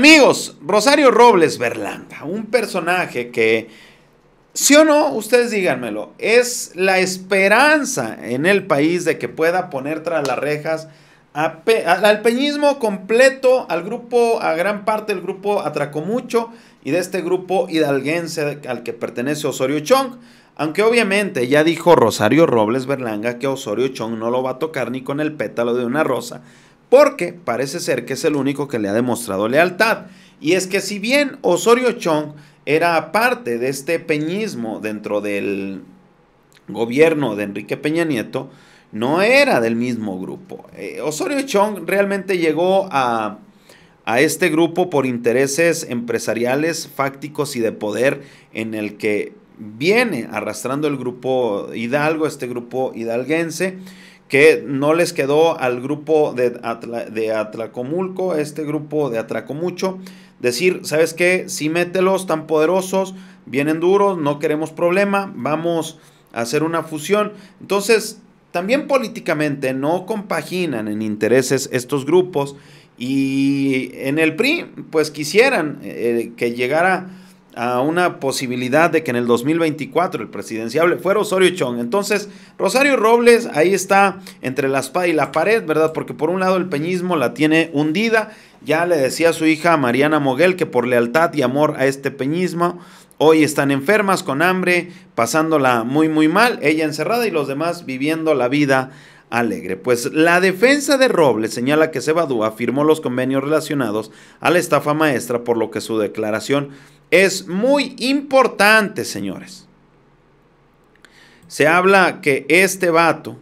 Amigos, Rosario Robles Berlanga, un personaje que, sí o no, ustedes díganmelo, es la esperanza en el país de que pueda poner tras las rejas al peñismo completo, al grupo, a gran parte del grupo Atracomucho y de este grupo hidalguense al que pertenece Osorio Chong. Aunque obviamente ya dijo Rosario Robles Berlanga que Osorio Chong no lo va a tocar ni con el pétalo de una rosa, porque parece ser que es el único que le ha demostrado lealtad. Y es que si bien Osorio Chong era parte de este peñismo dentro del gobierno de Enrique Peña Nieto, no era del mismo grupo. Eh, Osorio Chong realmente llegó a, a este grupo por intereses empresariales, fácticos y de poder en el que viene arrastrando el grupo Hidalgo, este grupo hidalguense, que no les quedó al grupo de, Atla, de Atlacomulco, este grupo de Atracomucho, decir, ¿sabes qué? Si mételos tan poderosos, vienen duros, no queremos problema, vamos a hacer una fusión. Entonces, también políticamente no compaginan en intereses estos grupos y en el PRI, pues quisieran eh, que llegara a una posibilidad de que en el 2024 el presidenciable fuera Osorio Chong. Entonces, Rosario Robles ahí está entre la espada y la pared, ¿verdad? Porque por un lado el peñismo la tiene hundida. Ya le decía a su hija Mariana Moguel que por lealtad y amor a este peñismo, hoy están enfermas, con hambre, pasándola muy, muy mal, ella encerrada y los demás viviendo la vida alegre. Pues la defensa de Robles señala que Sebadúa firmó los convenios relacionados a la estafa maestra, por lo que su declaración es muy importante, señores. Se habla que este vato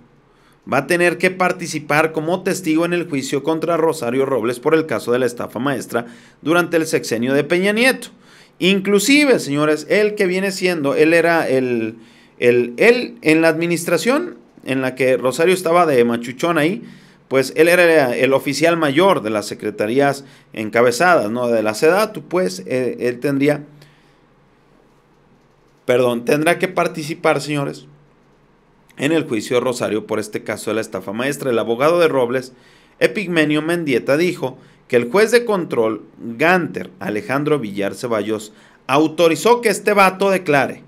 va a tener que participar como testigo en el juicio contra Rosario Robles por el caso de la estafa maestra durante el sexenio de Peña Nieto. Inclusive, señores, él que viene siendo, él era el, el él en la administración en la que Rosario estaba de machuchón ahí, pues él era el oficial mayor de las secretarías encabezadas, ¿no? De la SEDATU, pues e, él tendría, perdón, tendrá que participar, señores, en el juicio de Rosario por este caso de la estafa maestra. El abogado de Robles, Epigmenio Mendieta, dijo que el juez de control, Ganter Alejandro Villar Ceballos, autorizó que este vato declare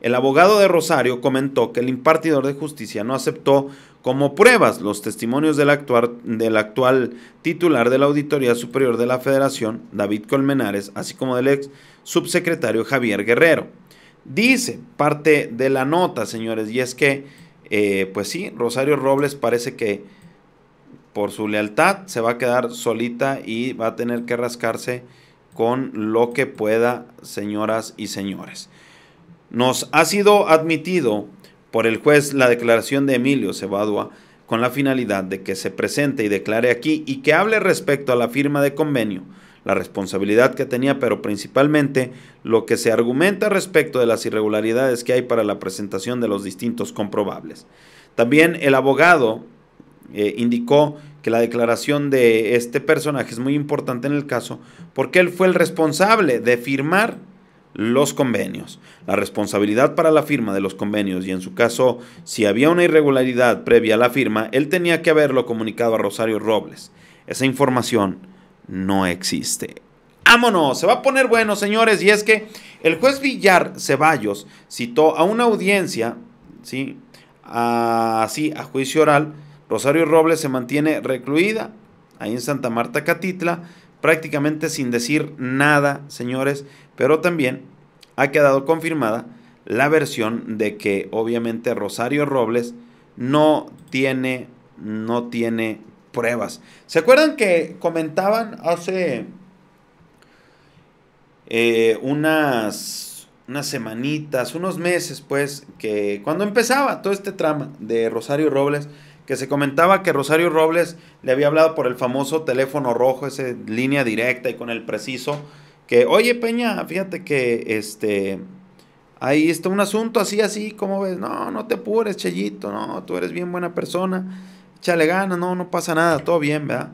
el abogado de Rosario comentó que el impartidor de justicia no aceptó como pruebas los testimonios del, actual titular de la Auditoría Superior de la Federación, David Colmenares, así como del ex subsecretario Javier Guerrero. Dice parte de la nota, señores, y es que, eh, pues sí, Rosario Robles parece que por su lealtad se va a quedar solita y va a tener que rascarse con lo que pueda, señoras y señores. Nos ha sido admitido por el juez la declaración de Emilio Cebadua con la finalidad de que se presente y declare aquí y que hable respecto a la firma de convenio, la responsabilidad que tenía, pero principalmente lo que se argumenta respecto de las irregularidades que hay para la presentación de los distintos comprobables. También el abogado eh, indicó que la declaración de este personaje es muy importante en el caso porque él fue el responsable de firmar los convenios. La responsabilidad para la firma de los convenios y en su caso, si había una irregularidad previa a la firma, él tenía que haberlo comunicado a Rosario Robles. Esa información no existe. Vámonos, se va a poner bueno, señores, y es que el juez Villar Ceballos citó a una audiencia, ¿sí? Así, ah, a juicio oral, Rosario Robles se mantiene recluida ahí en Santa Marta Catitla prácticamente sin decir nada, señores, pero también ha quedado confirmada la versión de que obviamente Rosario Robles no tiene, no tiene pruebas. ¿Se acuerdan que comentaban hace eh, unas, unas semanitas, unos meses, pues, que cuando empezaba todo este trama de Rosario Robles, que se comentaba que Rosario Robles le había hablado por el famoso teléfono rojo, esa línea directa y con el preciso, que, oye Peña, fíjate que este, ahí está un asunto así, así, ¿cómo ves? No, no te apures, Chellito, no, tú eres bien buena persona, échale ganas, no, no pasa nada, todo bien, ¿verdad?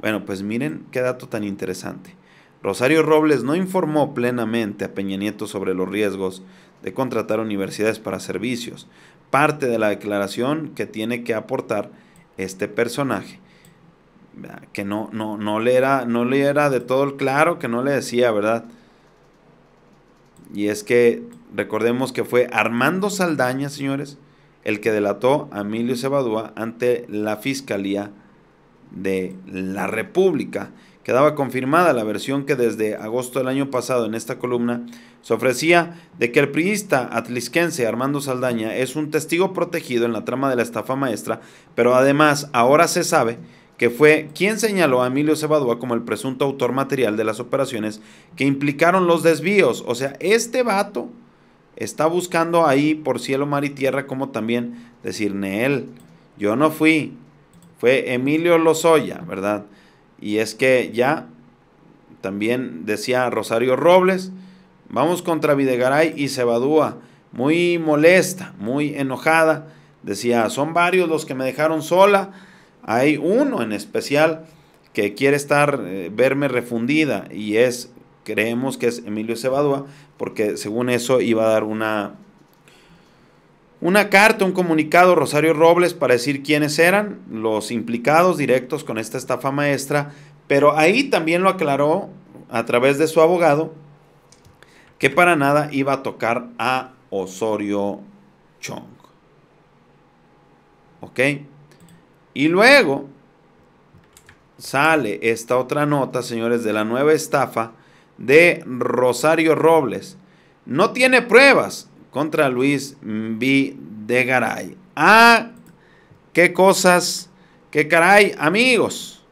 Bueno, pues miren qué dato tan interesante. Rosario Robles no informó plenamente a Peña Nieto sobre los riesgos de contratar universidades para servicios, parte de la declaración que tiene que aportar este personaje que no, no, no, le era, no le era de todo el claro, que no le decía, ¿verdad? Y es que recordemos que fue Armando Saldaña, señores, el que delató a Emilio Cebadúa ante la Fiscalía de la República. Quedaba confirmada la versión que desde agosto del año pasado en esta columna se ofrecía de que el priista atlisquense Armando Saldaña es un testigo protegido en la trama de la estafa maestra, pero además ahora se sabe que fue quien señaló a Emilio Cebadúa como el presunto autor material de las operaciones que implicaron los desvíos. O sea, este vato está buscando ahí por cielo, mar y tierra como también decir, él yo no fui, fue Emilio Lozoya, ¿verdad? Y es que ya también decía Rosario Robles, vamos contra Videgaray y Cebadúa, muy molesta, muy enojada, decía, son varios los que me dejaron sola, hay uno en especial que quiere estar, eh, verme refundida y es, creemos que es Emilio Sebadúa, porque según eso iba a dar una una carta, un comunicado Rosario Robles para decir quiénes eran los implicados directos con esta estafa maestra, pero ahí también lo aclaró a través de su abogado que para nada iba a tocar a Osorio Chong. ¿Ok? Y luego sale esta otra nota, señores, de la nueva estafa de Rosario Robles. No tiene pruebas, contra Luis Videgaray. Ah, qué cosas, qué caray, amigos.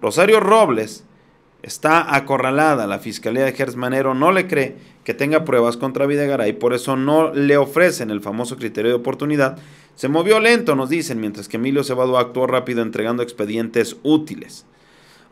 Rosario Robles está acorralada. La Fiscalía de Gersmanero no le cree que tenga pruebas contra Videgaray, por eso no le ofrecen el famoso criterio de oportunidad. Se movió lento, nos dicen, mientras que Emilio Cebado actuó rápido entregando expedientes útiles.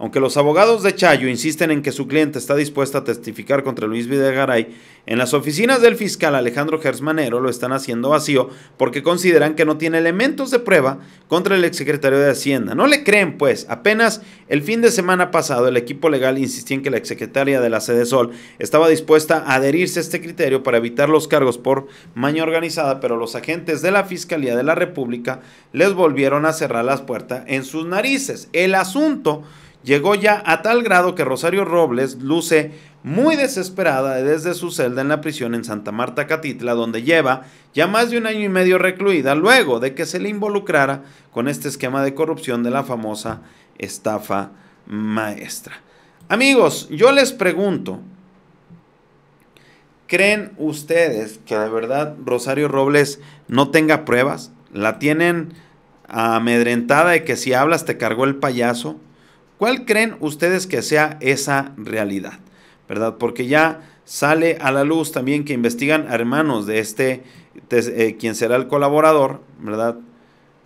Aunque los abogados de Chayo insisten en que su cliente está dispuesta a testificar contra Luis Videgaray, en las oficinas del fiscal Alejandro Gersmanero lo están haciendo vacío porque consideran que no tiene elementos de prueba contra el exsecretario de Hacienda. No le creen, pues, apenas el fin de semana pasado el equipo legal insistía en que la exsecretaria de la Sede Sol estaba dispuesta a adherirse a este criterio para evitar los cargos por maña organizada, pero los agentes de la Fiscalía de la República les volvieron a cerrar las puertas en sus narices. El asunto llegó ya a tal grado que Rosario Robles luce muy desesperada desde su celda en la prisión en Santa Marta Catitla, donde lleva ya más de un año y medio recluida luego de que se le involucrara con este esquema de corrupción de la famosa estafa maestra. Amigos, yo les pregunto, ¿creen ustedes que de verdad Rosario Robles no tenga pruebas? ¿La tienen amedrentada de que si hablas te cargó el payaso? ¿Cuál creen ustedes que sea esa realidad? ¿Verdad? Porque ya sale a la luz también que investigan a hermanos de este, eh, quien será el colaborador, ¿verdad?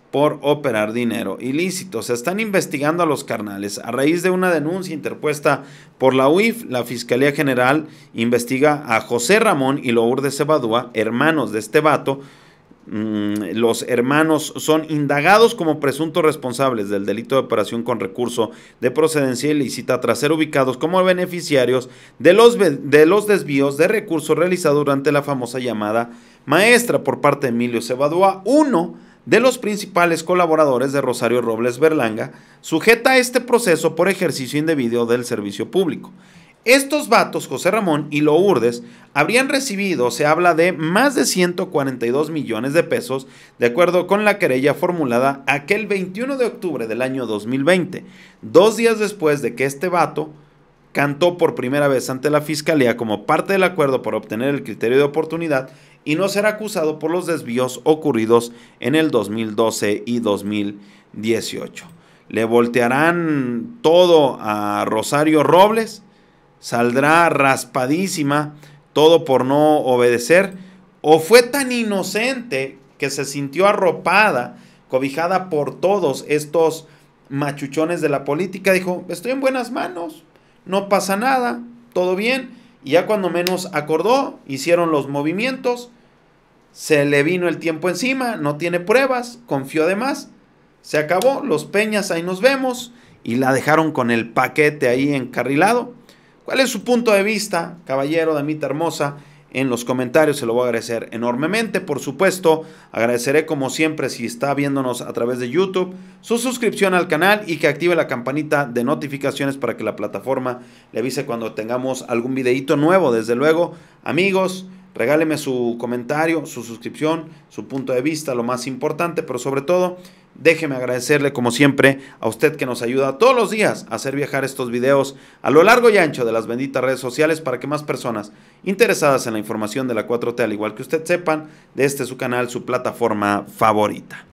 Por operar dinero ilícito. Se están investigando a los carnales. A raíz de una denuncia interpuesta por la UIF, la Fiscalía General investiga a José Ramón y Lourdes Cebadúa, hermanos de este vato, Mm, los hermanos son indagados como presuntos responsables del delito de operación con recurso de procedencia ilícita tras ser ubicados como beneficiarios de los, de los desvíos de recursos realizados durante la famosa llamada maestra por parte de Emilio Cebadúa, uno de los principales colaboradores de Rosario Robles Berlanga, sujeta a este proceso por ejercicio indebido del servicio público. Estos vatos, José Ramón y Lourdes, habrían recibido, se habla de más de 142 millones de pesos, de acuerdo con la querella formulada aquel 21 de octubre del año 2020, dos días después de que este vato cantó por primera vez ante la fiscalía como parte del acuerdo para obtener el criterio de oportunidad y no ser acusado por los desvíos ocurridos en el 2012 y 2018. Le voltearán todo a Rosario Robles saldrá raspadísima, todo por no obedecer, o fue tan inocente que se sintió arropada, cobijada por todos estos machuchones de la política, dijo, estoy en buenas manos, no pasa nada, todo bien, y ya cuando menos acordó, hicieron los movimientos, se le vino el tiempo encima, no tiene pruebas, confió además, se acabó, los peñas ahí nos vemos, y la dejaron con el paquete ahí encarrilado, ¿Cuál es su punto de vista, caballero, damita hermosa? En los comentarios se lo voy a agradecer enormemente, por supuesto. Agradeceré como siempre si está viéndonos a través de YouTube, su suscripción al canal y que active la campanita de notificaciones para que la plataforma le avise cuando tengamos algún videito nuevo. Desde luego, amigos, regáleme su comentario, su suscripción, su punto de vista, lo más importante, pero sobre todo, Déjeme agradecerle como siempre a usted que nos ayuda todos los días a hacer viajar estos videos a lo largo y ancho de las benditas redes sociales para que más personas interesadas en la información de la 4T, al igual que usted sepan, de este su canal, su plataforma favorita.